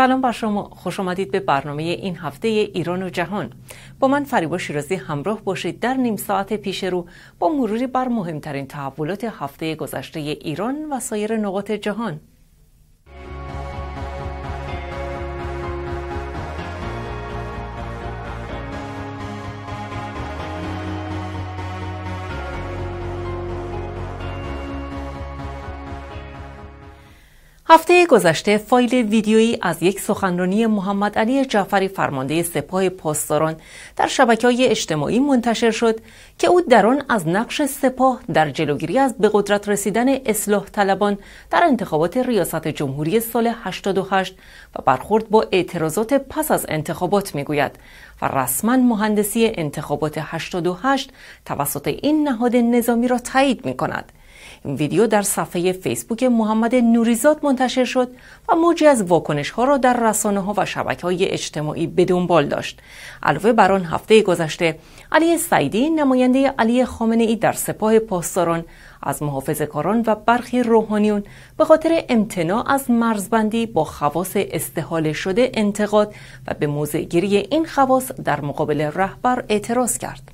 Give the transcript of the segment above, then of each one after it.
سلام بر شما خوش آمدید به برنامه این هفته ایران و جهان با من فریبا شیرازی همراه باشید در نیم ساعت پیش رو با مروری بر مهمترین تحولات هفته گذشته ایران و سایر نقاط جهان هفته گذشته فایل ویدیویی از یک سخنرانی محمد علی جعفری فرمانده سپاه پاسداران در شبکه های اجتماعی منتشر شد که او در آن از نقش سپاه در جلوگیری از به قدرت رسیدن اصلاح طلبان در انتخابات ریاست جمهوری سال 88 و برخورد با اعتراضات پس از انتخابات میگوید و رسما مهندسی انتخابات 88 توسط این نهاد نظامی را تایید می این ویدیو در صفحه فیسبوک محمد نوریزاد منتشر شد و موجی از واکنش ها را در رسانه ها و شبکه های اجتماعی به دنبال داشت. علاوه بر آن هفته گذشته علی سعیدی نماینده علی خامنه ای در سپاه پاسداران از کاران و برخی روحانیون به خاطر امتناع از مرزبندی با خواص استحاله شده انتقاد و به گیری این خواص در مقابل رهبر اعتراض کرد.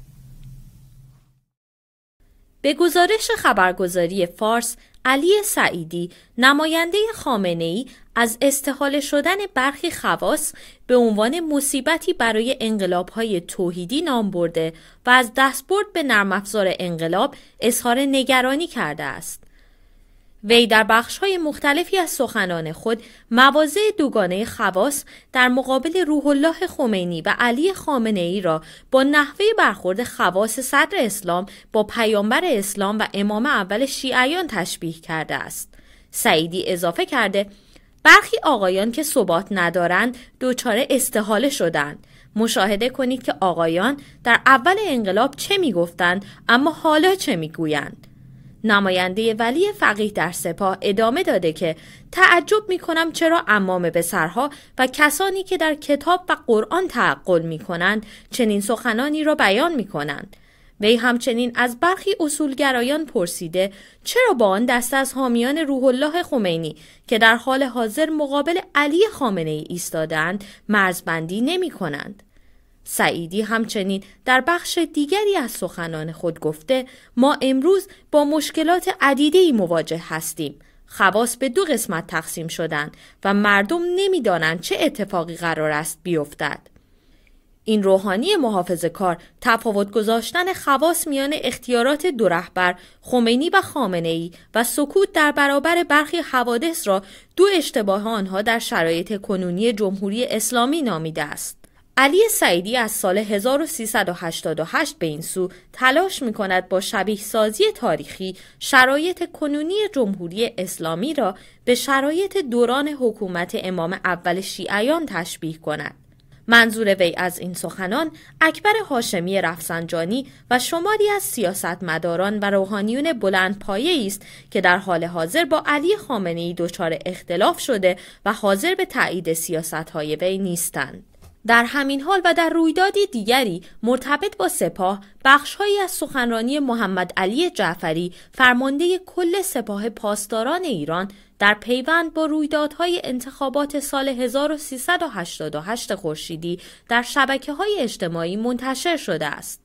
به گزارش خبرگزاری فارس علی سعیدی نماینده خامنه ای از استحال شدن برخی خواص به عنوان مصیبتی برای های توحیدی نام برده و از دستبرد به نرمافزار انقلاب اظهار نگرانی کرده است. وی در بخش های مختلفی از سخنان خود مواضع دوگانه خواص در مقابل روح الله خمینی و علی خامنه ای را با نحوه برخورد خواص صدر اسلام با پیامبر اسلام و امام اول شیعیان تشبیه کرده است. سعیدی اضافه کرده برخی آقایان که ثبات ندارند دوچاره استحاله شدند مشاهده کنید که آقایان در اول انقلاب چه میگفتند اما حالا چه میگویند نماینده ولی فقیه در سپاه ادامه داده که تعجب می کنم چرا امام سرها و کسانی که در کتاب و قرآن تعقل می کنند چنین سخنانی را بیان می کنند. وی همچنین از برخی اصولگرایان پرسیده چرا با آن دست از حامیان روح الله خمینی که در حال حاضر مقابل علی خامنه ای ایستادند مرزبندی نمی کنند. سعیدی همچنین در بخش دیگری از سخنان خود گفته ما امروز با مشکلات عدیده مواجه هستیم خواص به دو قسمت تقسیم شدند و مردم نمیدانند چه اتفاقی قرار است بیفتد این روحانی محافظ کار تفاوت گذاشتن خواص میان اختیارات دو رهبر خمینی و خامنه ای و سکوت در برابر برخی حوادث را دو اشتباه آنها در شرایط کنونی جمهوری اسلامی نامیده است. علی سعیدی از سال 1388 به این سو تلاش می کند با شبیه سازی تاریخی شرایط کنونی جمهوری اسلامی را به شرایط دوران حکومت امام اول شیعیان تشبیه کند. منظور وی از این سخنان اکبر هاشمی رفسنجانی و شماری از سیاستمداران و روحانیون پایه است که در حال حاضر با علی ای دچار اختلاف شده و حاضر به تایید های وی نیستند. در همین حال و در رویدادی دیگری مرتبط با سپاه بخشهایی از سخنرانی محمد علی جعفری فرمانده کل سپاه پاسداران ایران در پیوند با رویدادهای انتخابات سال 1388 خورشیدی در شبکه های اجتماعی منتشر شده است.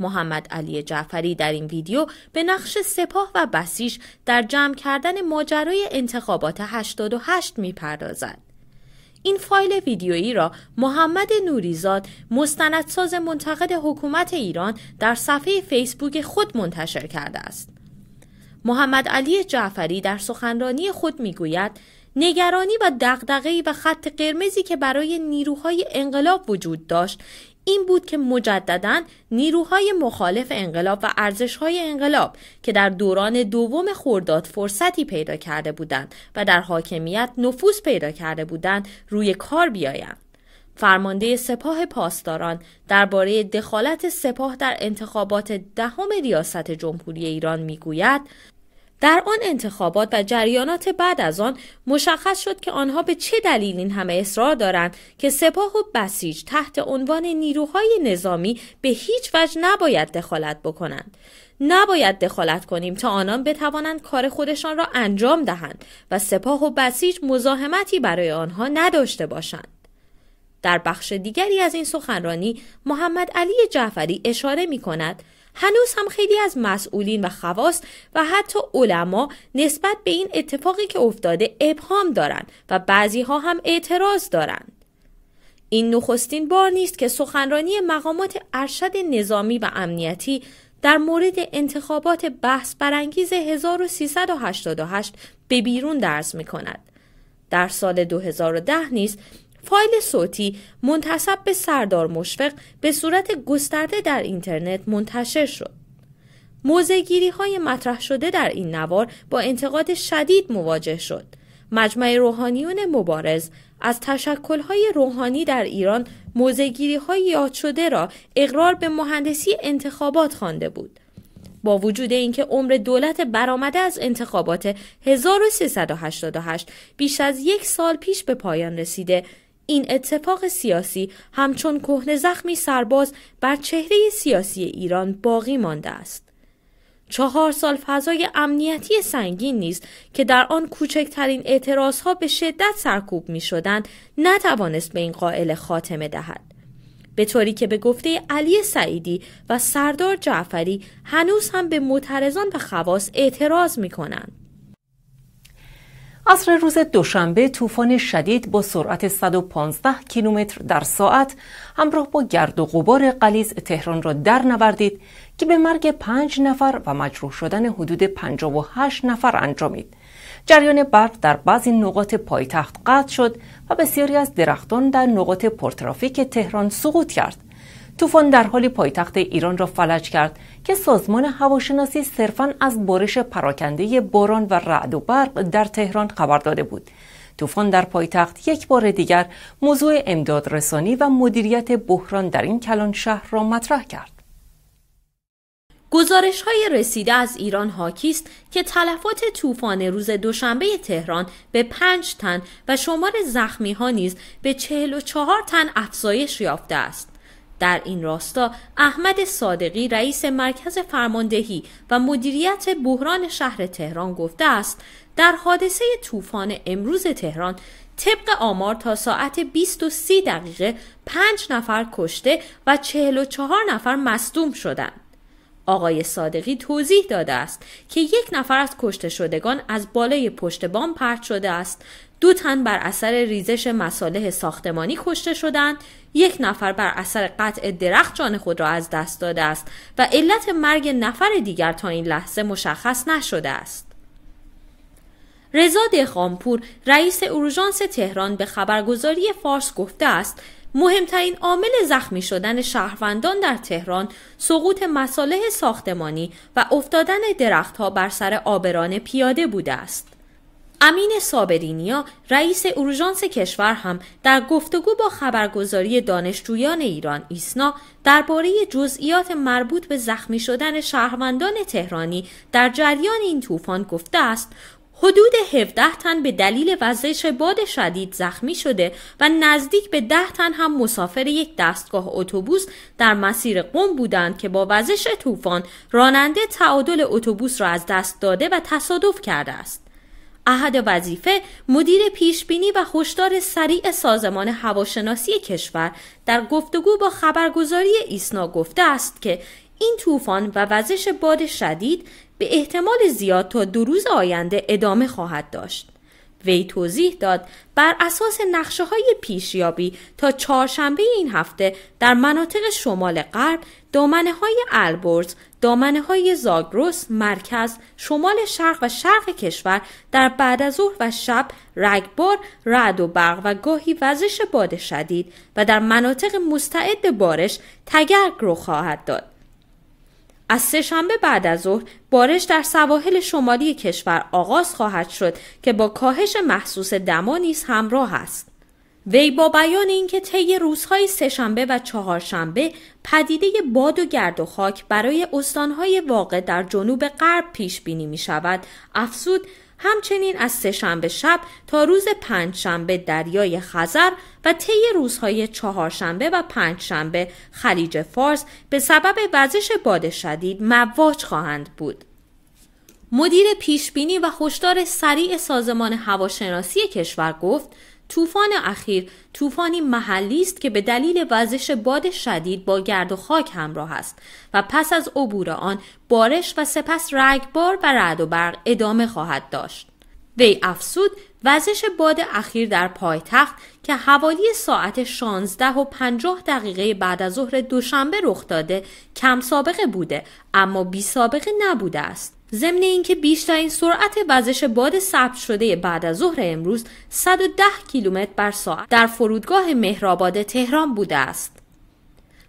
محمد علی جعفری در این ویدیو به نقش سپاه و بسیج در جمع کردن ماجرای انتخابات 88 میپردازد. این فایل ویدیویی را محمد نوریزاد مستندساز منتقد حکومت ایران در صفحه فیسبوک خود منتشر کرده است. محمد علی جعفری در سخنرانی خود میگوید نگرانی و دغدغه‌ای و خط قرمزی که برای نیروهای انقلاب وجود داشت این بود که مجددا نیروهای مخالف انقلاب و ارزشهای انقلاب که در دوران دوم خورداد فرصتی پیدا کرده بودند و در حاکمیت نفوذ پیدا کرده بودند روی کار بیایند فرمانده سپاه پاسداران درباره دخالت سپاه در انتخابات دهم ریاست جمهوری ایران میگوید در آن انتخابات و جریانات بعد از آن مشخص شد که آنها به چه دلیل این همه اصرار دارند که سپاه و بسیج تحت عنوان نیروهای نظامی به هیچ وجه نباید دخالت بکنند نباید دخالت کنیم تا آنان بتوانند کار خودشان را انجام دهند و سپاه و بسیج مزاحمتی برای آنها نداشته باشند در بخش دیگری از این سخنرانی محمد علی جعفری اشاره می کند هنوز هم خیلی از مسئولین و خواص و حتی علما نسبت به این اتفاقی که افتاده ابهام دارند و بعضی ها هم اعتراض دارند. این نخستین بار نیست که سخنرانی مقامات ارشد نظامی و امنیتی در مورد انتخابات بحث برانگیز 1388 به بیرون درس می کند. در سال 2010 نیست، فایل صوتی منتصب به سردار مشفق به صورت گسترده در اینترنت منتشر شد. موزگیری های مطرح شده در این نوار با انتقاد شدید مواجه شد. مجمع روحانیون مبارز از تشکل های روحانی در ایران موزگیری های یاد شده را اقرار به مهندسی انتخابات خوانده بود. با وجود اینکه عمر دولت برآمده از انتخابات 1388 بیش از یک سال پیش به پایان رسیده این اتفاق سیاسی همچون کهنه زخمی سرباز بر چهره سیاسی ایران باقی مانده است. چهار سال فضای امنیتی سنگین نیست که در آن کوچکترین اعتراض ها به شدت سرکوب می شدن نتوانست به این قائل خاتمه دهد. به طوری که به گفته علی سعیدی و سردار جعفری هنوز هم به معترضان و خواص اعتراض می کنند. عصر روز دوشنبه طوفان شدید با سرعت 115 کیلومتر در ساعت همراه با گرد و غبار قلیز تهران را در نوردید که به مرگ 5 نفر و مجروح شدن حدود 58 نفر انجامید. جریان برق در بعضی نقاط پایتخت قطع شد و بسیاری از درختان در نقاط پرترافیک تهران سقوط کرد. طوفان در حالی پایتخت ایران را فلج کرد که سازمان هواشناسی صرفا از بارش پراکنده باران و رعد و برق در تهران خبر داده بود طوفان در پایتخت یک بار دیگر موضوع امداد رسانی و مدیریت بحران در این کلان شهر را مطرح کرد گزارش های رسیده از ایران هاکیست که تلفات طوفان روز دوشنبه تهران به 5 تن و شمار زخمی ها نیز به و چهار تن افزایش یافته است. در این راستا احمد صادقی رئیس مرکز فرماندهی و مدیریت بحران شهر تهران گفته است در حادثه طوفان امروز تهران طبق آمار تا ساعت 20 و دقیقه 5 نفر کشته و 44 نفر مصدوم شدند. آقای صادقی توضیح داده است که یک نفر از کشته شدگان از بالای پشت بام پرت شده است دو تن بر اثر ریزش مصالح ساختمانی کشته شدند یک نفر بر اثر قطع درخت جان خود را از دست داده است و علت مرگ نفر دیگر تا این لحظه مشخص نشده است رضا دهقانپور رئیس اورژانس تهران به خبرگزاری فارس گفته است مهمترین عامل زخمی شدن شهروندان در تهران سقوط مصالح ساختمانی و افتادن درختها بر سر آبران پیاده بوده است امین سابرینیا رئیس اورژانس کشور هم در گفتگو با خبرگزاری دانشجویان ایران ایسنا درباره جزئیات مربوط به زخمی شدن شهروندان تهرانی در جریان این طوفان گفته است حدود 17 تن به دلیل وزش باد شدید زخمی شده و نزدیک به 10 تن هم مسافر یک دستگاه اتوبوس در مسیر قم بودند که با وزش طوفان راننده تعادل اتوبوس را از دست داده و تصادف کرده است. اهد وظیفه مدیر پیشبینی و هشدار سریع سازمان هواشناسی کشور در گفتگو با خبرگزاری ایسنا گفته است که این طوفان و وزش باد شدید به احتمال زیاد تا دو روز آینده ادامه خواهد داشت. وی توضیح داد بر اساس نقشه های پیشیابی تا چهارشنبه این هفته در مناطق شمال غرب دامنه های البرز، دامنه های زاگروس، مرکز، شمال شرق و شرق کشور در بعد از ظهر و شب رگبار، رد و برق و گاهی وزش باد شدید و در مناطق مستعد بارش تگرگ رو خواهد داد. از سهشنبه بعد از ظهر بارش در سواحل شمالی کشور آغاز خواهد شد که با کاهش محسوس دما نیز همراه است. وی با بیان اینکه طی روزهای سهشنبه و چهارشنبه پدیده باد و گرد و خاک برای استانهای واقع در جنوب غرب پیش بینی می شود افزود همچنین از سهشنبه شب تا روز پنجشنبه دریای خزر و طی روزهای چهارشنبه و پنجشنبه خلیج فارس به سبب وزش باد شدید مواج خواهند بود. مدیر پیشبینی و هشدار سریع سازمان هواشناسی کشور گفت طوفان اخیر طوفانی محلی است که به دلیل وزش باد شدید با گرد و خاک همراه است و پس از عبور آن بارش و سپس رگبار و رعد و برق ادامه خواهد داشت وی افسود وزش باد اخیر در پایتخت که حوالی ساعت 16 و 50 دقیقه بعد از ظهر دوشنبه رخ داده کم سابقه بوده اما بی سابقه نبوده است ضمن اینکه بیشترین سرعت وزش باد ثبت شده بعد از ظهر امروز 110 کیلومتر بر ساعت در فرودگاه مهرآباد تهران بوده است.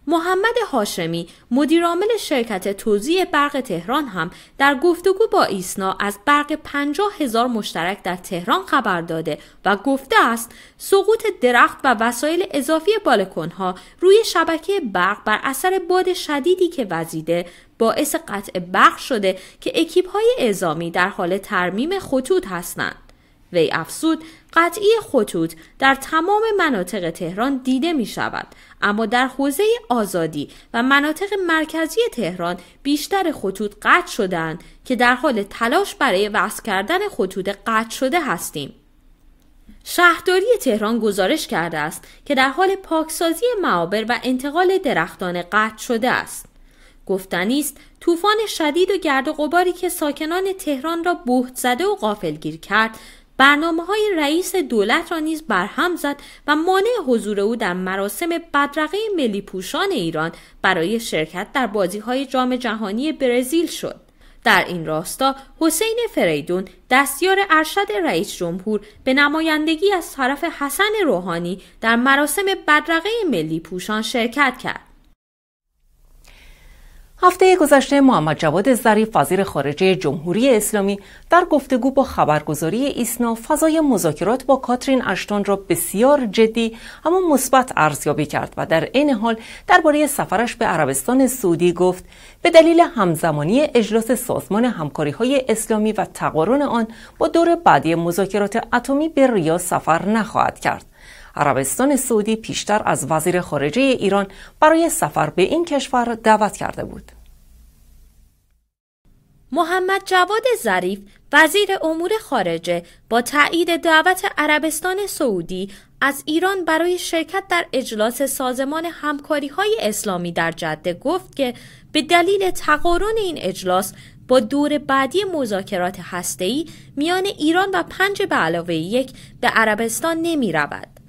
محمد هاشمی مدیرعامل شرکت توزیع برق تهران هم در گفتگو با ایسنا از برق 50 هزار مشترک در تهران خبر داده و گفته است سقوط درخت و وسایل اضافی بالکنها روی شبکه برق بر اثر باد شدیدی که وزیده باعث قطع برق شده که اکیپ های اعزامی در حال ترمیم خطوط هستند. وی افسود قطعی خطوط در تمام مناطق تهران دیده می شود اما در حوزه آزادی و مناطق مرکزی تهران بیشتر خطوط قطع شدن که در حال تلاش برای وصل کردن خطوط قطع شده هستیم شهرداری تهران گزارش کرده است که در حال پاکسازی معابر و انتقال درختان قطع شده است گفتنی است طوفان شدید و گرد و غباری که ساکنان تهران را بهت زده و غافلگیر کرد برنامه های رئیس دولت را نیز برهم زد و مانع حضور او در مراسم بدرقه ملی پوشان ایران برای شرکت در بازی های جام جهانی برزیل شد. در این راستا حسین فریدون دستیار ارشد رئیس جمهور به نمایندگی از طرف حسن روحانی در مراسم بدرقه ملی پوشان شرکت کرد. هفته گذشته محمد جواد ظریف وزیر خارجه جمهوری اسلامی در گفتگو با خبرگزاری ایسنا فضای مذاکرات با کاترین اشتون را بسیار جدی اما مثبت ارزیابی کرد و در عین حال درباره سفرش به عربستان سعودی گفت به دلیل همزمانی اجلاس سازمان همکاری های اسلامی و تقارن آن با دور بعدی مذاکرات اتمی به ریا سفر نخواهد کرد عربستان سعودی پیشتر از وزیر خارجه ایران برای سفر به این کشور دعوت کرده بود. محمد جواد ظریف وزیر امور خارجه با تایید دعوت عربستان سعودی از ایران برای شرکت در اجلاس سازمان همکاری های اسلامی در جده گفت که به دلیل تقارن این اجلاس با دور بعدی مذاکرات هسته‌ای میان ایران و پنج به علاوه یک به عربستان نمی رود.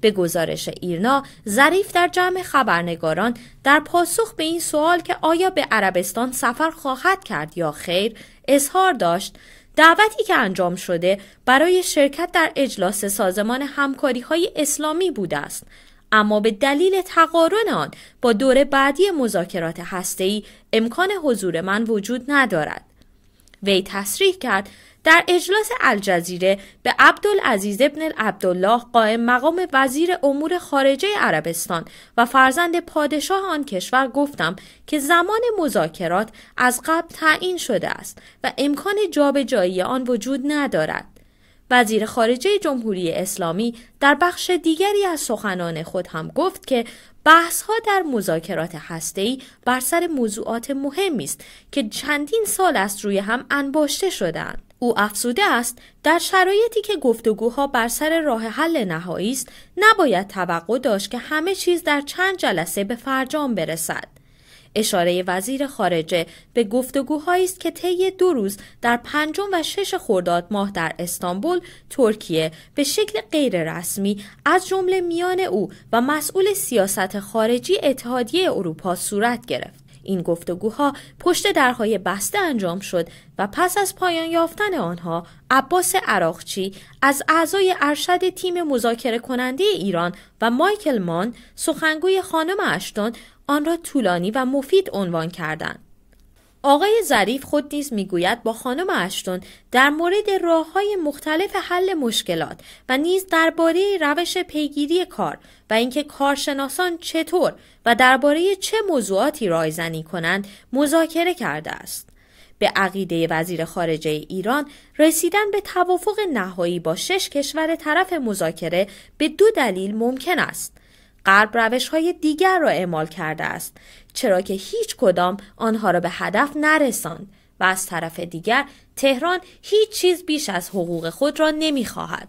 به گزارش ایرنا ظریف در جمع خبرنگاران در پاسخ به این سوال که آیا به عربستان سفر خواهد کرد یا خیر اظهار داشت دعوتی که انجام شده برای شرکت در اجلاس سازمان همکاری های اسلامی بوده است اما به دلیل تقارن آن با دور بعدی مذاکرات هسته‌ای امکان حضور من وجود ندارد وی تصریح کرد در اجلاس الجزیره به عبدالعزیز ابن عبدالله قائم مقام وزیر امور خارجه عربستان و فرزند پادشاه آن کشور گفتم که زمان مذاکرات از قبل تعیین شده است و امکان جابجایی آن وجود ندارد. وزیر خارجه جمهوری اسلامی در بخش دیگری از سخنان خود هم گفت که بحث ها در مذاکرات هسته‌ای بر سر موضوعات مهمی است که چندین سال است روی هم انباشته شدند. او افزوده است در شرایطی که گفتگوها بر سر راه حل نهایی است نباید توقع داشت که همه چیز در چند جلسه به فرجام برسد اشاره وزیر خارجه به گفتگوهایی است که طی دو روز در پنجم و شش خرداد ماه در استانبول ترکیه به شکل غیررسمی از جمله میان او و مسئول سیاست خارجی اتحادیه اروپا صورت گرفت این گفتگوها پشت درهای بسته انجام شد و پس از پایان یافتن آنها عباس عراقچی از اعضای ارشد تیم مذاکره کننده ایران و مایکل مان سخنگوی خانم اشتون آن را طولانی و مفید عنوان کردند. آقای ظریف خود نیز میگوید با خانم اشتون در مورد راه های مختلف حل مشکلات و نیز درباره روش پیگیری کار و اینکه کارشناسان چطور و درباره چه موضوعاتی رایزنی کنند مذاکره کرده است. به عقیده وزیر خارجه ایران رسیدن به توافق نهایی با شش کشور طرف مذاکره به دو دلیل ممکن است. غرب روش های دیگر را اعمال کرده است چرا که هیچ کدام آنها را به هدف نرساند و از طرف دیگر تهران هیچ چیز بیش از حقوق خود را نمیخواهد.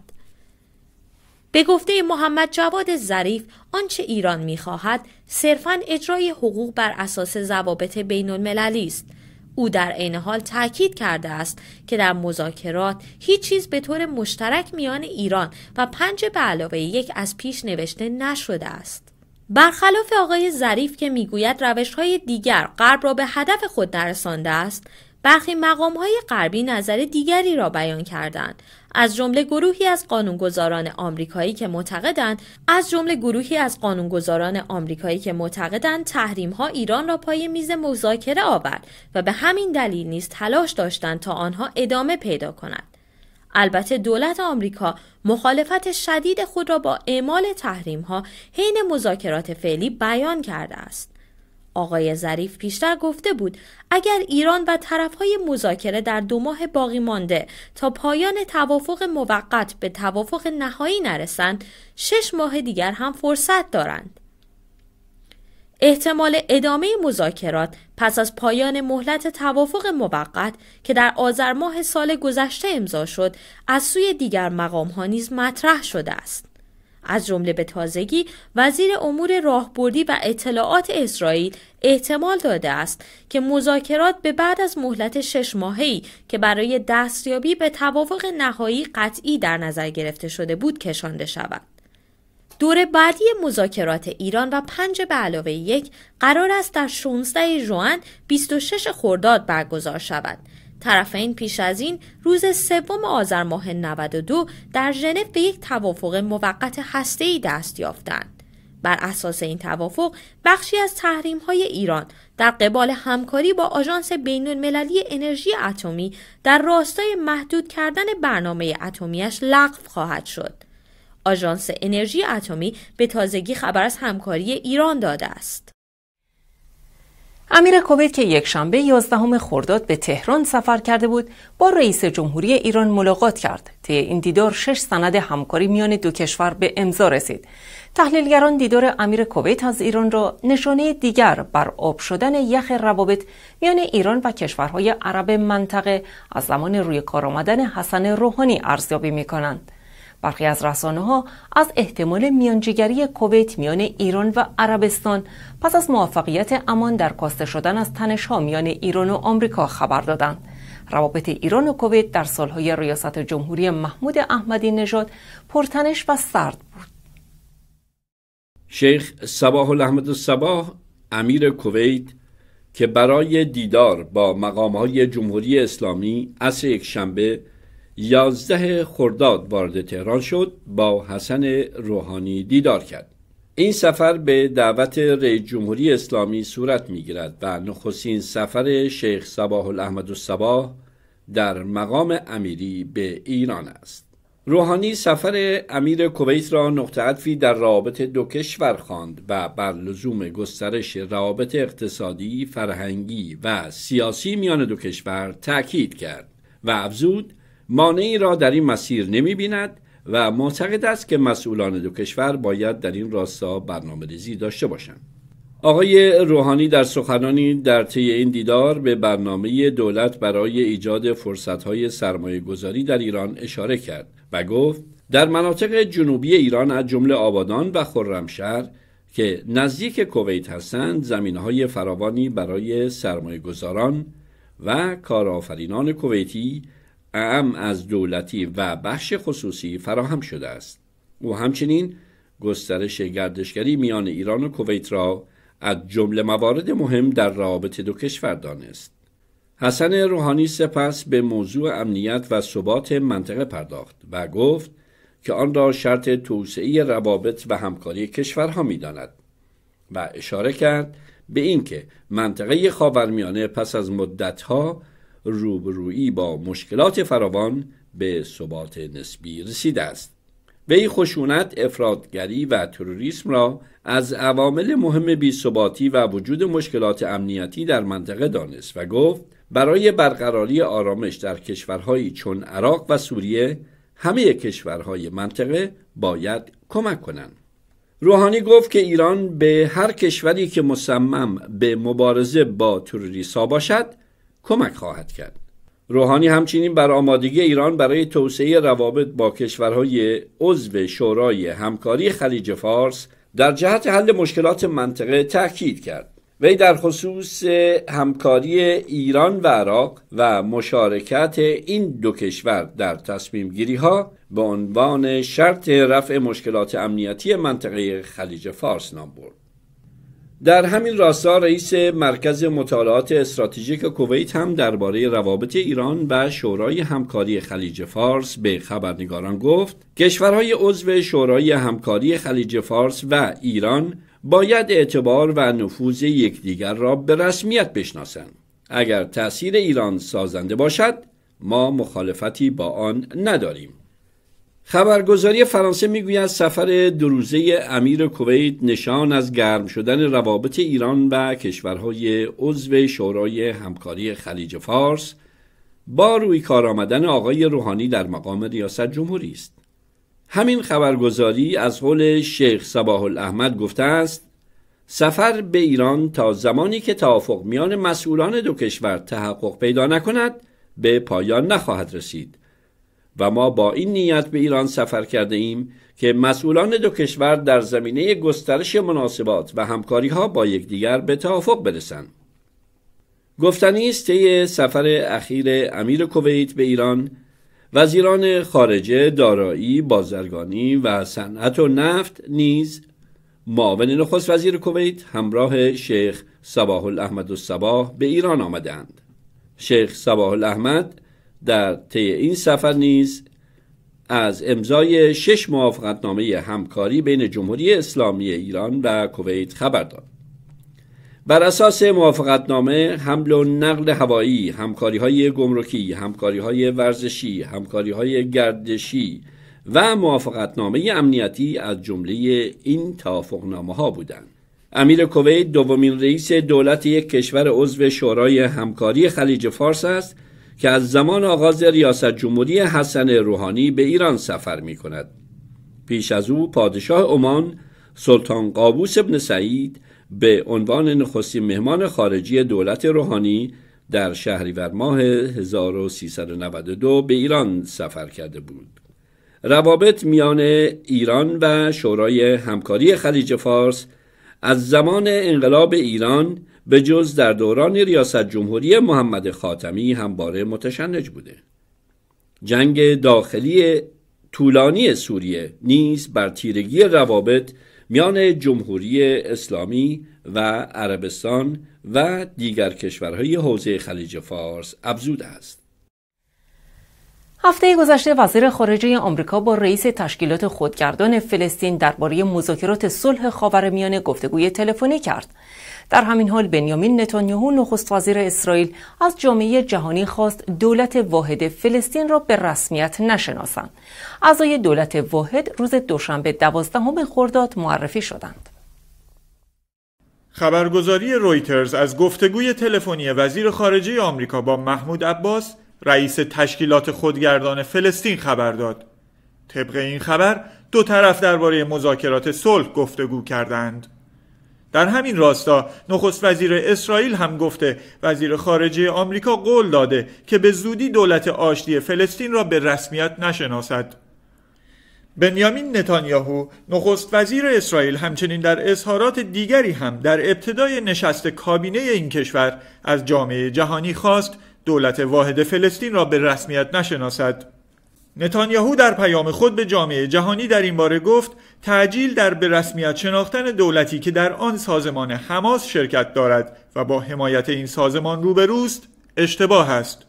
به گفته محمد جواد ظریف آنچه ایران میخواهد صرفا اجرای حقوق بر اساس ضوابط بین المللی است او در عین حال تاکید کرده است که در مذاکرات هیچ چیز به طور مشترک میان ایران و پنج به علاوه یک از پیش نوشته نشده است برخلاف آقای ظریف که میگوید روش های دیگر غرب را به هدف خود نرسانده است برخی مقام های غربی نظر دیگری را بیان کردند از جمله گروهی از قانونگذاران آمریکایی که معتقدند از جمله گروهی از قانونگذاران آمریکایی که معتقدند تحریم ها ایران را پای میز مذاکره آورد و به همین دلیل نیست تلاش داشتند تا آنها ادامه پیدا کند البته دولت آمریکا مخالفت شدید خود را با اعمال تحریم ها حین مذاکرات فعلی بیان کرده است. آقای ظریف پیشتر گفته بود اگر ایران و طرف های مذاکره در دو ماه باقی مانده تا پایان توافق موقت به توافق نهایی نرسند شش ماه دیگر هم فرصت دارند احتمال ادامه مذاکرات پس از پایان مهلت توافق موقت که در آذر ماه سال گذشته امضا شد از سوی دیگر مقام ها نیز مطرح شده است از جمله به تازگی وزیر امور راهبردی و اطلاعات اسرائیل احتمال داده است که مذاکرات به بعد از مهلت شش ماهی که برای دستیابی به توافق نهایی قطعی در نظر گرفته شده بود کشانده شود دور بعدی مذاکرات ایران و پنج به علاوه یک قرار است در 16 ژوئن 26 خرداد برگزار شود. طرفین پیش از این روز سوم آذر ماه 92 در ژنو به یک توافق موقت هسته‌ای دست یافتند. بر اساس این توافق بخشی از تحریم های ایران در قبال همکاری با آژانس بین المللی انرژی اتمی در راستای محدود کردن برنامه اتمیش لغو خواهد شد. آژانس انرژی اتمی به تازگی خبر از همکاری ایران داده است. امیر کویت که یکشنبه 11 خرداد به تهران سفر کرده بود، با رئیس جمهوری ایران ملاقات کرد. طی این دیدار شش سند همکاری میان دو کشور به امضا رسید. تحلیلگران دیدار امیر کویت از ایران را نشانه دیگر بر آب شدن یخ روابط میان ایران و کشورهای عرب منطقه از زمان روی کار آمدن حسن روحانی ارزیابی می کنند. برخی از رسانه ها از احتمال میانجیگری کویت میان ایران و عربستان پس از موفقیت امان در کاسته شدن از تنش ها میان ایران و آمریکا خبر دادند. روابط ایران و کویت در سالهای ریاست جمهوری محمود احمدی نژاد پرتنش و سرد بود. شیخ صباح الاحمد صباح امیر کویت که برای دیدار با های جمهوری اسلامی از یک شنبه یازده خرداد وارد تهران شد با حسن روحانی دیدار کرد این سفر به دعوت رئیس جمهوری اسلامی صورت میگیرد و نخستین سفر شیخ صباح الاحمد صباح در مقام امیری به ایران است روحانی سفر امیر کویت را نقطه عطفی در روابط دو کشور خواند و بر لزوم گسترش روابط اقتصادی، فرهنگی و سیاسی میان دو کشور تاکید کرد و افزود مانعی را در این مسیر نمی بیند و معتقد است که مسئولان دو کشور باید در این راستا برنامه ریزی داشته باشند. آقای روحانی در سخنانی در طی این دیدار به برنامه دولت برای ایجاد فرصتهای سرمایه گذاری در ایران اشاره کرد و گفت در مناطق جنوبی ایران از جمله آبادان و خرمشهر که نزدیک کویت هستند زمینهای فراوانی برای سرمایه گذاران و کارآفرینان کویتی اعم از دولتی و بخش خصوصی فراهم شده است او همچنین گسترش گردشگری میان ایران و کویت را از جمله موارد مهم در رابط دو کشور دانست حسن روحانی سپس به موضوع امنیت و ثبات منطقه پرداخت و گفت که آن را شرط توسعه روابط و همکاری کشورها میداند و اشاره کرد به اینکه منطقه خاورمیانه پس از مدتها روبرویی با مشکلات فراوان به ثبات نسبی رسیده است وی خشونت افرادگری و تروریسم را از عوامل مهم بیثباتی و وجود مشکلات امنیتی در منطقه دانست و گفت برای برقراری آرامش در کشورهایی چون عراق و سوریه همه کشورهای منطقه باید کمک کنند روحانی گفت که ایران به هر کشوری که مصمم به مبارزه با تروریسا باشد کمک خواهد کرد روحانی همچنین بر آمادگی ایران برای توسعه روابط با کشورهای عضو شورای همکاری خلیج فارس در جهت حل مشکلات منطقه تاکید کرد وی در خصوص همکاری ایران و عراق و مشارکت این دو کشور در تصمیم گیری ها به عنوان شرط رفع مشکلات امنیتی منطقه خلیج فارس نام برد در همین راستا رئیس مرکز مطالعات استراتژیک کویت هم درباره روابط ایران و شورای همکاری خلیج فارس به خبرنگاران گفت کشورهای عضو شورای همکاری خلیج فارس و ایران باید اعتبار و نفوذ یکدیگر را به رسمیت بشناسند اگر تاثیر ایران سازنده باشد ما مخالفتی با آن نداریم خبرگزاری فرانسه میگوید سفر دروزه امیر کویت نشان از گرم شدن روابط ایران و کشورهای عضو شورای همکاری خلیج فارس با روی کار آمدن آقای روحانی در مقام ریاست جمهوری است همین خبرگزاری از قول شیخ صباح الاحمد گفته است سفر به ایران تا زمانی که توافق میان مسئولان دو کشور تحقق پیدا نکند به پایان نخواهد رسید و ما با این نیت به ایران سفر کرده ایم که مسئولان دو کشور در زمینه گسترش مناسبات و همکاری ها با یکدیگر به توافق برسند. گفتنی است طی سفر اخیر امیر کویت به ایران وزیران خارجه دارایی بازرگانی و صنعت و نفت نیز معاون نخست وزیر کویت همراه شیخ صباح الاحمد و صباح به ایران آمدند شیخ صباح الاحمد در طی این سفر نیز از امضای شش موافقتنامه همکاری بین جمهوری اسلامی ایران و کویت خبر داد بر اساس موافقتنامه حمل و نقل هوایی، همکاری های گمرکی، همکاری های ورزشی، همکاری های گردشی و موافقتنامه امنیتی از جمله این توافقنامه ها بودند. امیر کویت دومین رئیس دولت یک کشور عضو شورای همکاری خلیج فارس است که از زمان آغاز ریاست جمهوری حسن روحانی به ایران سفر می کند. پیش از او پادشاه عمان سلطان قابوس ابن سعید به عنوان نخستی مهمان خارجی دولت روحانی در شهریور ماه 1392 به ایران سفر کرده بود. روابط میان ایران و شورای همکاری خلیج فارس از زمان انقلاب ایران به جز در دوران ریاست جمهوری محمد خاتمی همواره متشنج بوده جنگ داخلی طولانی سوریه نیز بر تیرگی روابط میان جمهوری اسلامی و عربستان و دیگر کشورهای حوزه خلیج فارس ابزود است هفته گذشته وزیر خارجه آمریکا با رئیس تشکیلات خودگردان فلسطین درباره مذاکرات صلح خاورمیانه گفتگوی تلفنی کرد در همین حال بنیامین نتانیاهو نخست وزیر اسرائیل از جامعه جهانی خواست دولت واحد فلسطین را به رسمیت نشناسند. اعضای دولت واحد روز دوشنبه دوازدهم خرداد معرفی شدند. خبرگزاری رویترز از گفتگوی تلفنی وزیر خارجه آمریکا با محمود عباس رئیس تشکیلات خودگردان فلسطین خبر داد. طبق این خبر دو طرف درباره مذاکرات صلح گفتگو کردند. در همین راستا نخست وزیر اسرائیل هم گفته وزیر خارجه آمریکا قول داده که به زودی دولت آشتی فلسطین را به رسمیت نشناسد بنیامین نتانیاهو نخست وزیر اسرائیل همچنین در اظهارات دیگری هم در ابتدای نشست کابینه این کشور از جامعه جهانی خواست دولت واحد فلسطین را به رسمیت نشناسد نتانیاهو در پیام خود به جامعه جهانی در این باره گفت تعجیل در به رسمیت شناختن دولتی که در آن سازمان حماس شرکت دارد و با حمایت این سازمان روبروست اشتباه است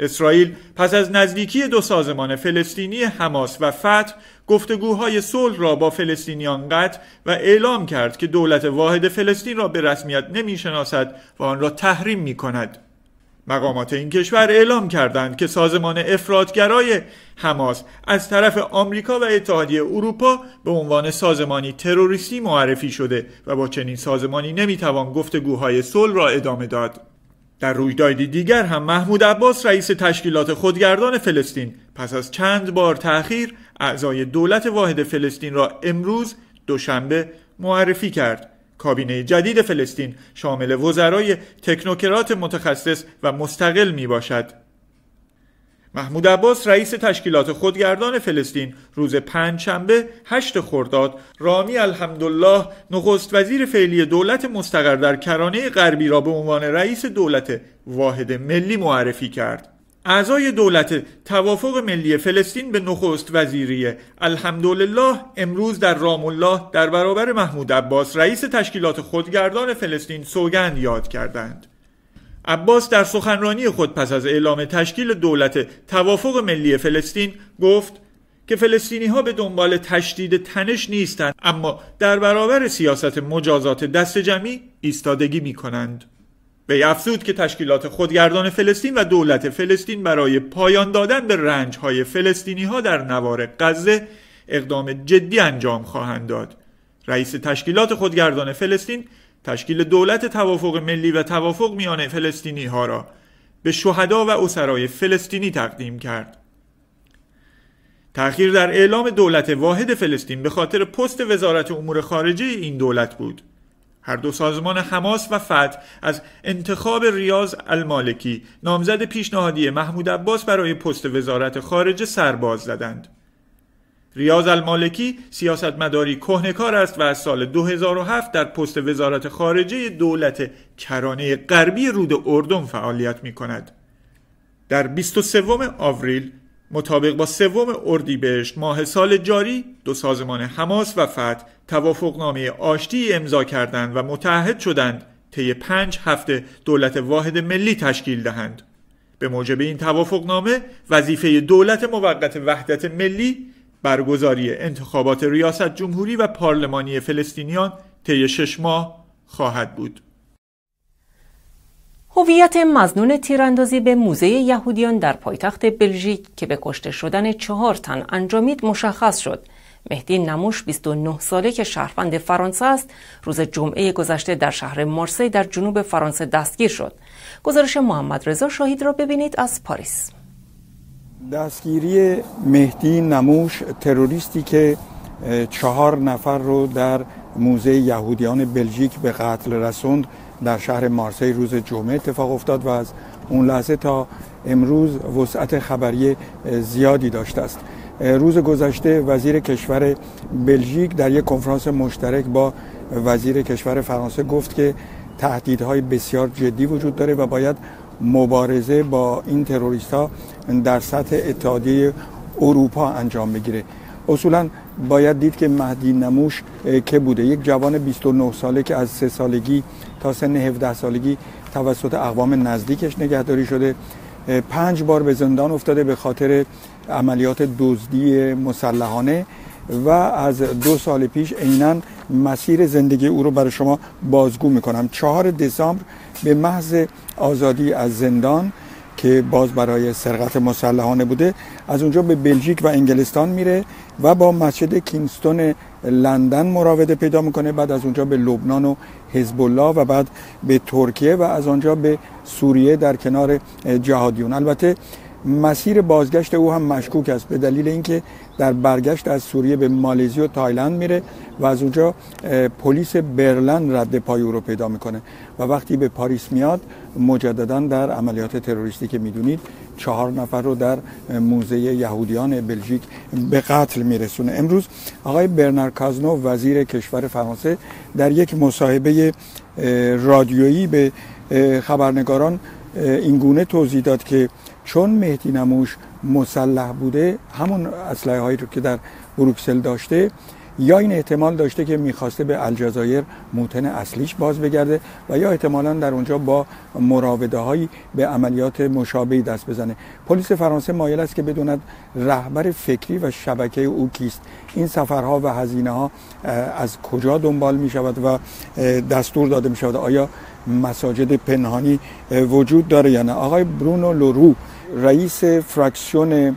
اسرائیل پس از نزدیکی دو سازمان فلسطینی حماس و فتح گفتگوهای صلح را با فلسطینیان قطع و اعلام کرد که دولت واحد فلسطین را به رسمیت نمیشناسد و آن را تحریم می کند. مقامات این کشور اعلام کردند که سازمان افرادگرای حماس از طرف آمریکا و اتحادیه اروپا به عنوان سازمانی تروریستی معرفی شده و با چنین سازمانی نمیتوان گفتگوهای صلح را ادامه داد در رویدادی دیگر هم محمود عباس رئیس تشکیلات خودگردان فلسطین پس از چند بار تأخیر اعضای دولت واحد فلسطین را امروز دوشنبه معرفی کرد کابینه جدید فلسطین شامل وزرای تکنوکرات متخصص و مستقل می باشد. محمود عباس رئیس تشکیلات خودگردان فلسطین روز پنج شنبه 8 خرداد رامی الحمدالله نخست وزیر فعلی دولت مستقر در کرانه غربی را به عنوان رئیس دولت واحد ملی معرفی کرد. اعضای دولت توافق ملی فلسطین به نخست وزیری الحمدلله امروز در رام الله در برابر محمود عباس رئیس تشکیلات خودگردان فلسطین سوگند یاد کردند عباس در سخنرانی خود پس از اعلام تشکیل دولت توافق ملی فلسطین گفت که فلسطینی ها به دنبال تشدید تنش نیستند اما در برابر سیاست مجازات دست جمعی ایستادگی می کنند. افزود که تشکیلات خودگردان فلسطین و دولت فلسطین برای پایان دادن به های فلسطینی ها در نوار غزه اقدام جدی انجام خواهند داد رئیس تشکیلات خودگردان فلسطین تشکیل دولت توافق ملی و توافق میان فلسطینی ها را به شهدا و اسرای فلسطینی تقدیم کرد تأخیر در اعلام دولت واحد فلسطین به خاطر پست وزارت امور خارجه این دولت بود هر دو سازمان حماس و فتح از انتخاب ریاض المالکی نامزد پیشنهادی محمود عباس برای پست وزارت خارجه سرباز زدند ریاض المالکی سیاستمداری کهنکار است و از سال 2007 در پست وزارت خارجه دولت کرانه غربی رود اردن فعالیت می کند. در 23 آوریل مطابق با سوم اردیبهشت ماه سال جاری دو سازمان حماس و فتح توافقنامه آشتی امضا کردند و متحد شدند طی پنج هفته دولت واحد ملی تشکیل دهند به موجب این توافقنامه وظیفه دولت موقت وحدت ملی برگزاری انتخابات ریاست جمهوری و پارلمانی فلسطینیان طی شش ماه خواهد بود هویت مزنون تیراندازی به موزه یهودیان در پایتخت بلژیک که به کشته شدن چهار تن انجامید مشخص شد. مهدی نموش 29 ساله که شهروند فرانسه است روز جمعه گذشته در شهر مارسی در جنوب فرانسه دستگیر شد گزارش محمد رضا شاهید را ببینید از پاریس دستگیری مهدی نموش تروریستی که چهار نفر رو در موزه یهودیان بلژیک به قتل رسوند در شهر مارسی روز جمعه اتفاق افتاد و از اون لحظه تا امروز وسعت خبری زیادی داشته است روز گذشته وزیر کشور بلژیک در یک کنفرانس مشترک با وزیر کشور فرانسه گفت که تهدیدهای بسیار جدی وجود داره و باید مبارزه با این تروریست ها در سطح اتحادیه اروپا انجام بگیره اصولا باید دید که مهدی نموش که بوده یک جوان 29 ساله که از سه سالگی تا سن 17 سالگی توسط اقوام نزدیکش نگهداری شده پنج بار به زندان افتاده به خاطر عملیات دزدی مسلحانه و از دو سال پیش عینا مسیر زندگی او رو برای شما بازگو میکنم چهار دسامبر به محض آزادی از زندان که باز برای سرقت مسلحانه بوده از اونجا به بلژیک و انگلستان میره و با مسجد کینستون لندن مراوده پیدا میکنه بعد از اونجا به لبنان و حزب الله و بعد به ترکیه و از آنجا به سوریه در کنار جهادیون البته مسیر بازگشت او هم مشکوک است به دلیل اینکه در برگشت از سوریه به مالزی و تایلند میره و از اونجا پلیس برلن رد پای او رو پیدا میکنه و وقتی به پاریس میاد مجددا در عملیات تروریستی که میدونید چهار نفر رو در موزه یهودیان بلژیک به قتل میرسونه امروز آقای برنار کازنو وزیر کشور فرانسه در یک مصاحبه رادیویی به خبرنگاران اینگونه توضیح داد که چون مهدی نموش مسلح بوده همون اسلحه هایی رو که در بروکسل داشته یا این احتمال داشته که میخواسته به الجزایر موتن اصلیش باز بگرده و یا احتمالا در اونجا با مراوده هایی به عملیات مشابهی دست بزنه پلیس فرانسه مایل است که بدوند رهبر فکری و شبکه او کیست این سفرها و هزینه ها از کجا دنبال می شود و دستور داده می شود آیا مساجد پنهانی وجود داره یا نه آقای برونو لورو رئیس فراکسیون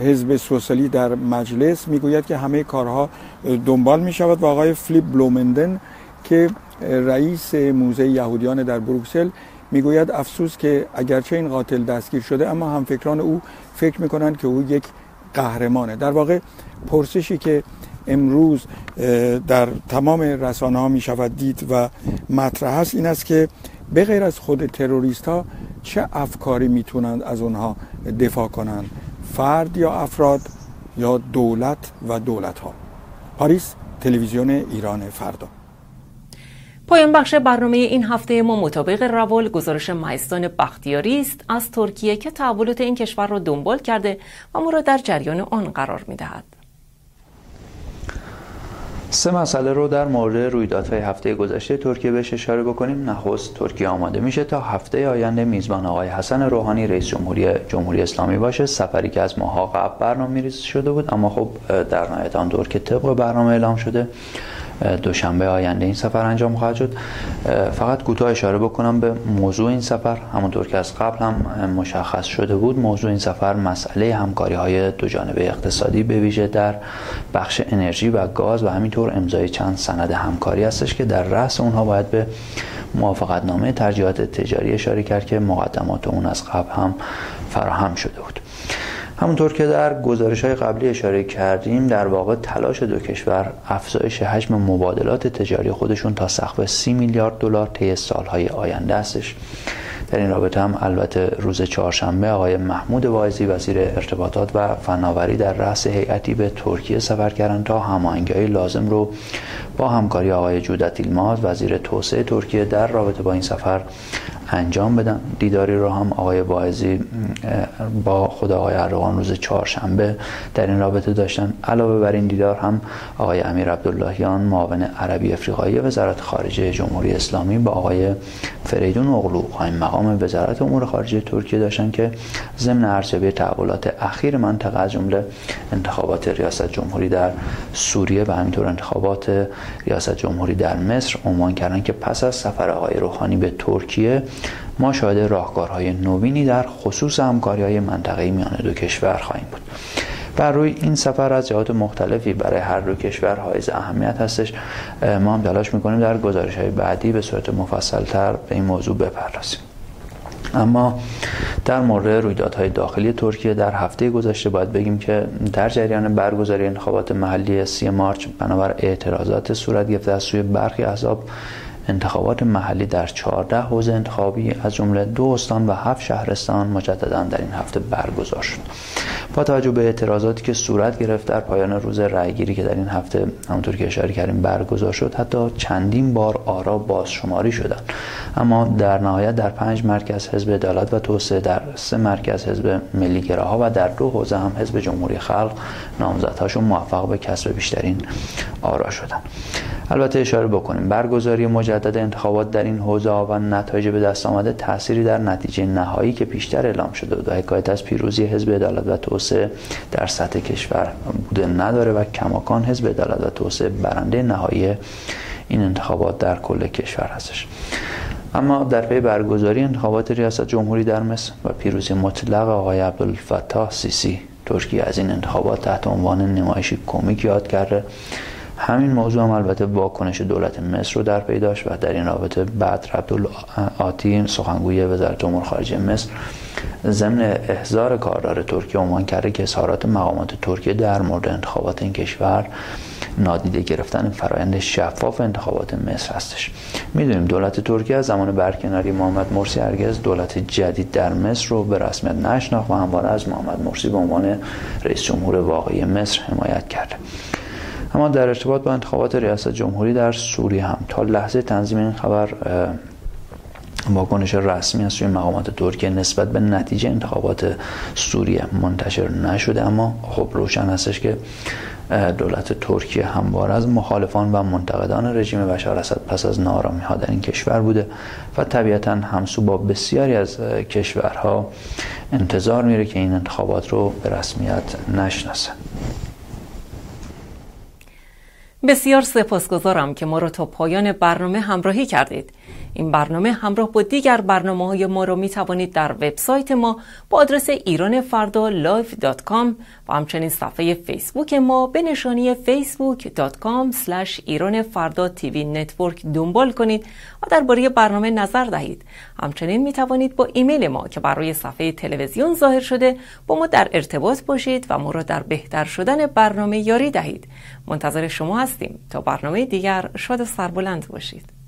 حزب سوسیالی در مجلس میگوید که همه کارها دنبال می شود و آقای فلیپ بلومندن که رئیس موزه یهودیان در بروکسل میگوید افسوس که اگرچه این قاتل دستگیر شده اما همفکران او فکر میکنند که او یک قهرمانه در واقع پرسشی که امروز در تمام رسانه ها می شود دید و مطرح است این است که به غیر از خود تروریست ها چه افکاری میتونند از اونها دفاع کنند فرد یا افراد یا دولت و دولت ها پاریس تلویزیون ایران فردا پایان بخش برنامه این هفته ما مطابق روال گزارش مایستان بختیاری است از ترکیه که تحولات این کشور را دنبال کرده و ما را در جریان آن قرار میدهد سه مسئله رو در مورد رویدادهای هفته گذشته ترکیه بهش اشاره بکنیم نخست ترکیه آماده میشه تا هفته آینده میزبان آقای حسن روحانی رئیس جمهوری جمهوری اسلامی باشه سفری که از ماها قبل برنامه شده بود اما خب در نهایت آن دور که طبق برنامه اعلام شده دوشنبه آینده این سفر انجام خواهد شد فقط کوتاه اشاره بکنم به موضوع این سفر همونطور که از قبل هم مشخص شده بود موضوع این سفر مسئله همکاری های دو جانبه اقتصادی به ویژه در بخش انرژی و گاز و همینطور امضای چند سند همکاری هستش که در رأس اونها باید به موافقتنامه ترجیحات تجاری اشاره کرد که مقدمات اون از قبل هم فراهم شده بود همونطور که در گزارش های قبلی اشاره کردیم در واقع تلاش دو کشور افزایش حجم مبادلات تجاری خودشون تا سقف سی میلیارد دلار طی سالهای آینده استش در این رابطه هم البته روز چهارشنبه آقای محمود وایزی وزیر ارتباطات و فناوری در رأس هیئتی به ترکیه سفر کردند تا هماهنگی لازم رو با همکاری آقای جودت ایلماز وزیر توسعه ترکیه در رابطه با این سفر انجام بدم دیداری رو هم آقای باعزی با خود آقای روز چهارشنبه در این رابطه داشتن علاوه بر این دیدار هم آقای امیر عبداللهیان معاون عربی افریقایی وزارت خارجه جمهوری اسلامی با آقای فریدون اغلو قایم مقام وزارت امور خارجه ترکیه داشتن که ضمن ارزیابی تحولات اخیر منطقه از جمله انتخابات ریاست جمهوری در سوریه و همینطور انتخابات ریاست جمهوری در مصر عنوان کردن که پس از سفر آقای روحانی به ترکیه ما شاهد راهکارهای نوینی در خصوص همکاری های منطقه میان دو کشور خواهیم بود بر روی این سفر از جهات مختلفی برای هر دو کشور حائز اهمیت هستش ما هم تلاش میکنیم در گزارش های بعدی به صورت مفصلتر به این موضوع بپردازیم اما در مورد رویدادهای داخلی ترکیه در هفته گذشته باید بگیم که در جریان برگزاری انتخابات محلی 3 مارچ بنابر اعتراضات صورت گرفته از سوی برخی احزاب انتخابات محلی در 14 حوزه انتخابی از جمله دو استان و هفت شهرستان مجددا در این هفته برگزار شد با توجه به اعتراضاتی که صورت گرفت در پایان روز رأیگیری که در این هفته همونطور که اشاره کردیم برگزار شد حتی چندین بار آرا بازشماری شدند اما در نهایت در پنج مرکز حزب عدالت و توسعه در سه مرکز حزب ملی گراها و در دو حوزه هم حزب جمهوری خلق نامزدهاشون موفق به کسب بیشترین آرا شدند البته اشاره بکنیم برگزاری مجدد انتخابات در این حوزه و نتایج به دست آمده تأثیری در نتیجه نهایی که پیشتر اعلام شده بود و حکایت از پیروزی حزب عدالت و توسعه در سطح کشور بوده نداره و کماکان حزب عدالت و توسعه برنده نهایی این انتخابات در کل کشور هستش اما در پی برگزاری انتخابات ریاست جمهوری در مصر و پیروزی مطلق آقای عبدالفتاح سیسی ترکیه از این انتخابات تحت عنوان نمایشی کمیک یاد کرده همین موضوع هم البته واکنش دولت مصر رو در پیداش و در این رابطه بعد آتیم سخنگوی وزارت امور خارجه مصر ضمن احزار کاردار ترکیه عنوان کرده که اظهارات مقامات ترکیه در مورد انتخابات این کشور نادیده گرفتن فرایند شفاف انتخابات مصر هستش میدونیم دولت ترکیه از زمان برکناری محمد مرسی هرگز دولت جدید در مصر رو به رسمیت نشناخت و همواره از محمد مرسی به عنوان رئیس جمهور واقعی مصر حمایت کرده اما در ارتباط با انتخابات ریاست جمهوری در سوریه هم تا لحظه تنظیم این خبر واکنش رسمی از سوی مقامات ترکیه نسبت به نتیجه انتخابات سوریه منتشر نشده اما خب روشن هستش که دولت ترکیه همواره از مخالفان و منتقدان رژیم بشار اسد پس از نارامی ها در این کشور بوده و طبیعتا همسو با بسیاری از کشورها انتظار میره که این انتخابات رو به رسمیت نشناسند بسیار سپاسگزارم که ما رو تا پایان برنامه همراهی کردید این برنامه همراه با دیگر برنامه های ما را می توانید در وبسایت ما با آدرس ایران فردا لایف و همچنین صفحه فیسبوک ما به نشانی facebook.com ایران فردا تیوی نتورک دنبال کنید و درباره برنامه نظر دهید همچنین می توانید با ایمیل ما که برای صفحه تلویزیون ظاهر شده با ما در ارتباط باشید و ما را در بهتر شدن برنامه یاری دهید منتظر شما هستیم تا برنامه دیگر شاد سربلند باشید